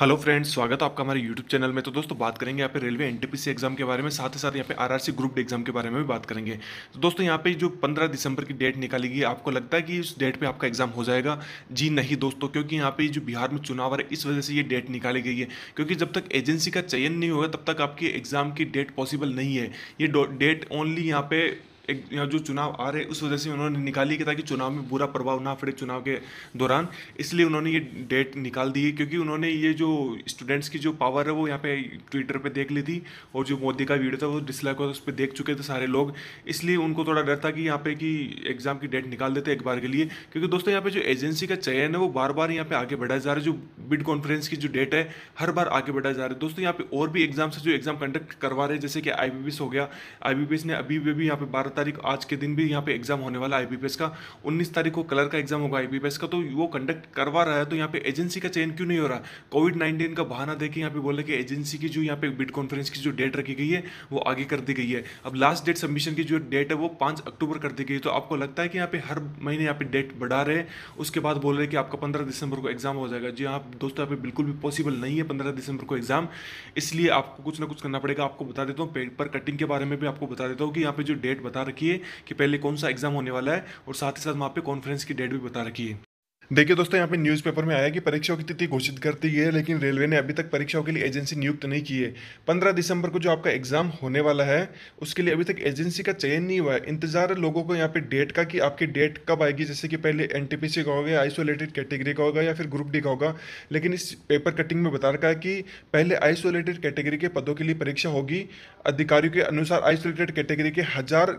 hello friends स्वागत है आपका हमारे यूट्यूब चैनल में तो दोस्तों बात करेंगे यहाँ पे रेलवे एनटीपीसी एग्जाम के बारे में साथ ही साथ यहाँ पे आरआरसी ग्रुप डी एग्जाम के बारे में भी बात करेंगे तो दोस्तों यहाँ पे जो 15 दिसंबर की डेट निकाली गई आपको लगता है कि उस डेट पे आपका एग्जाम हो जाएगा जी नहीं दोस्तों क्योंकि यहाँ पे जो बिहार में चुनाव है इस वजह से ये डेट निकाली गई है क्योंकि जब तक एजेंसी का चयन नहीं होगा तब तक आपकी एग्जाम की डेट पॉसिबल नहीं है ये डेट ओनली यहाँ पे एक जो चुनाव आ रहे उस वजह से उन्होंने निकाली कि ताकि चुनाव में बुरा प्रभाव ना पड़े चुनाव के दौरान इसलिए उन्होंने ये डेट निकाल दी है क्योंकि उन्होंने ये जो स्टूडेंट्स की जो पावर है वो यहाँ पे ट्विटर पे देख ली थी और जो मोदी का वीडियो था वो डिसलाइक उस पर देख चुके थे सारे लोग इसलिए उनको थोड़ा डर था कि यहाँ पे कि एग्ज़ाम की डेट निकाल देते एक बार के लिए क्योंकि दोस्तों यहाँ पे जो एजेंसी का चयन है वो बार बार यहाँ पे आगे बढ़ाया जा रहा है जो बिड कॉन्फ्रेंस की जो डेट है हर बार आगे बढ़ाया जा रहा है दोस्तों यहाँ पे और भी एग्जाम्स जो एग्जाम कंडक्ट करवा रहे हैं जैसे कि आई हो गया आई ने अभी भी यहाँ पे भारत तारीख आज के दिन भी यहाँ पे एग्जाम होने वाला आई का उन्नीस तारीख को कलर का एग्जाम होगा आई का तो वो कंडक्ट करवा रहा है तो यहाँ पे एजेंसी का चयन क्यों नहीं हो रहा कोविड नाइन्टीन का बहाना देखिए यहाँ पे बोले कि एजेंसी की जो यहाँ पे बिट कॉन्फ्रेंस की जो डेट रखी गई है वो आगे कर दी गई है अब लास्ट डेट सबमिशन की जो डेट है वो पाँच अक्टूबर कर दी गई तो आपको लगता है कि यहाँ पे हर महीने यहाँ पे डेट बढ़ा रहे उसके बाद बोल रहे कि आपका पंद्रह दिसंबर को एग्जाम हो जाएगा जी आप हाँ, दोस्तों यहाँ पे बिल्कुल भी पॉसिबल नहीं है पंद्रह दिसंबर को एग्जाम इसलिए आपको कुछ ना कुछ करना पड़ेगा आपको बता देता हूँ पेपर कटिंग के बारे में भी आपको बता देता हूँ कि यहाँ पे जो डेट बता रखिए कि पहले कौन सा एग्जाम होने वाला है और साथ ही साथ वहाँ पे कॉन्फ्रेंस की डेट भी बता रखी है देखिए दोस्तों यहाँ पे न्यूज़पेपर में आया कि परीक्षाओं की तिथि घोषित कर दी है लेकिन रेलवे ने अभी तक परीक्षाओं के लिए एजेंसी नियुक्त नहीं की है पंद्रह दिसंबर को जो आपका एग्जाम होने वाला है उसके लिए अभी तक एजेंसी का चयन नहीं हुआ है इंतजार है लोगों को यहाँ पे डेट का कि आपकी डेट कब आएगी जैसे कि पहले एन का होगा या आइसोलेटेड कैटेगरी का होगा या फिर ग्रुप डी का होगा लेकिन इस पेपर कटिंग में बता रखा है कि पहले आइसोलेटेड कैटेगरी के पदों के लिए परीक्षा होगी अधिकारियों के अनुसार आइसोलेटेड कैटेगरी के हज़ार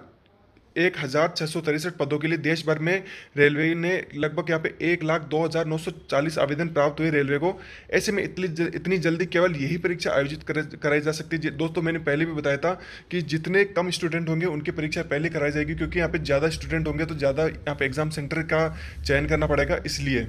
एक हज़ार छः सौ तिरसठ पदों के लिए देश भर में रेलवे ने लगभग यहाँ पे एक लाख दो हज़ार नौ सौ चालीस आवेदन प्राप्त हुए रेलवे को ऐसे में इतनी जल, इतनी जल्दी केवल यही परीक्षा आयोजित कराई जा सकती है दोस्तों मैंने पहले भी बताया था कि जितने कम स्टूडेंट होंगे उनकी परीक्षा पहले कराई जाएगी क्योंकि यहाँ पे ज़्यादा स्टूडेंट होंगे तो ज़्यादा यहाँ पे एग्ज़ाम सेंटर का चयन करना पड़ेगा इसलिए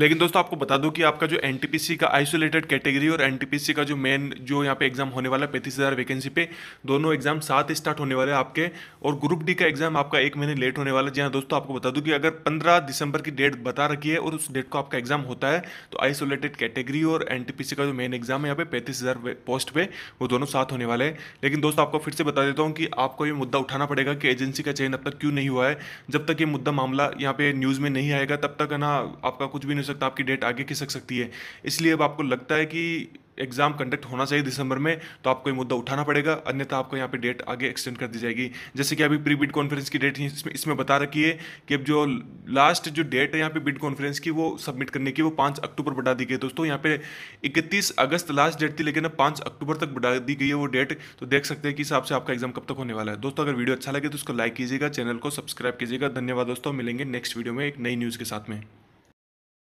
लेकिन दोस्तों आपको बता दूं कि आपका जो एन का आइसोलेटेड कैटेगरी और एन का जो मेन जो यहाँ पे एग्जाम होने वाला है पैंतीस हज़ार वैकेंसी पे दोनों एग्जाम साथ स्टार्ट होने वाले हैं आपके और ग्रुप डी का एग्जाम आपका एक महीने लेट होने वाला है जहाँ दोस्तों आपको बता दूं कि अगर 15 दिसंबर की डेट बता रखी है और उस डेट को आपका एग्जाम होता है तो आइसोलेटेड कैटेगरी और एन का जो मेन एग्जाम है यहाँ पे पैंतीस पोस्ट पर वो दोनों साथ होने वाले हैं लेकिन दोस्तों आपको फिर से बता देता हूँ कि आपको ये मुद्दा उठाना पड़ेगा कि एजेंसी का चयन अब तक क्यों नहीं हुआ है जब तक ये मुद्दा मामला यहाँ पे न्यूज़ में नहीं आएगा तब तक है ना आपका कुछ भी नहीं हो सकता आपकी डेट आगे खिसक सकती है इसलिए अब आपको लगता है कि एग्ज़ाम कंडक्ट होना चाहिए दिसंबर में तो आपको ये मुद्दा उठाना पड़ेगा अन्यथा आपको यहाँ पे डेट आगे एक्सटेंड कर दी जाएगी जैसे कि अभी प्री बिड कॉन्फ्रेंस की डेट इसमें इसमें बता रखी है कि अब जो लास्ट जो डेट है यहाँ पे बिड कॉन्फ्रेंस की वो सबमिट करने की वो पाँच अक्टूबर बढ़ा दी गई दोस्तों यहाँ पे इकतीस अगस्त लास्ट डेट थी लेकिन अब पाँच अक्टूबर तक बढ़ा दी गई है वो डेट तो देख सकते हैं कि हिसाब से आपका एग्जाम कब तक होने वाला है दोस्तों अगर वीडियो अच्छा लगे तो उसको लाइक कीजिएगा चैनल को सब्सक्राइब कीजिएगा धन्यवाद दोस्तों मिलेंगे नेक्स्ट वीडियो में एक नई न्यूज़ के साथ में